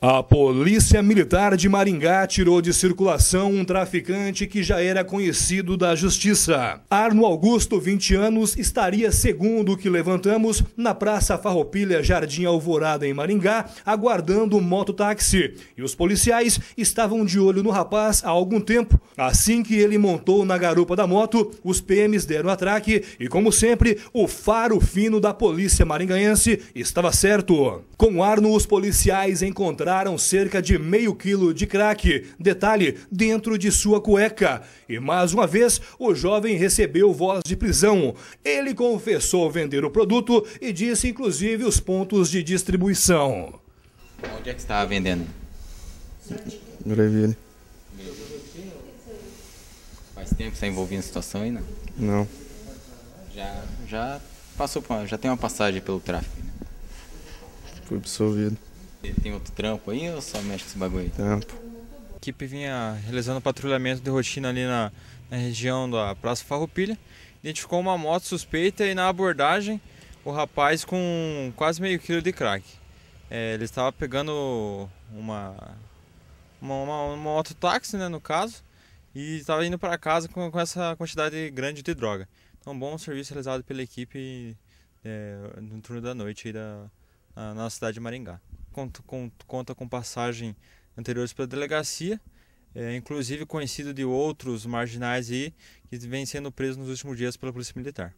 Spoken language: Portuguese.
A Polícia Militar de Maringá tirou de circulação um traficante que já era conhecido da Justiça. Arno Augusto, 20 anos, estaria, segundo o que levantamos, na Praça Farroupilha Jardim Alvorada, em Maringá, aguardando o mototáxi. E os policiais estavam de olho no rapaz há algum tempo. Assim que ele montou na garupa da moto, os PMs deram atraque e, como sempre, o faro fino da Polícia Maringaense estava certo. Com Arno, os policiais encontraram recuperaram cerca de meio quilo de crack, detalhe, dentro de sua cueca. E mais uma vez, o jovem recebeu voz de prisão. Ele confessou vender o produto e disse inclusive os pontos de distribuição. Onde é que estava vendendo? No Levine. Faz tempo que está envolvido em situação aí, né? Não. Já, já passou, já tem uma passagem pelo tráfico. Né? Foi absolvido tem outro trampo aí ou só mexe com esse bagulho aí? Trampo. A equipe vinha realizando patrulhamento de rotina ali na, na região da Praça Farroupilha. Identificou uma moto suspeita e na abordagem o rapaz com quase meio quilo de crack. É, ele estava pegando uma, uma, uma, uma né, no caso, e estava indo para casa com, com, essa quantidade grande de droga. Então, bom serviço realizado pela equipe é, no turno da noite aí da, na, na cidade de Maringá conta com, conta com passagem anteriores pela delegacia, é, inclusive conhecido de outros marginais aí que vêm sendo presos nos últimos dias pela Polícia Militar.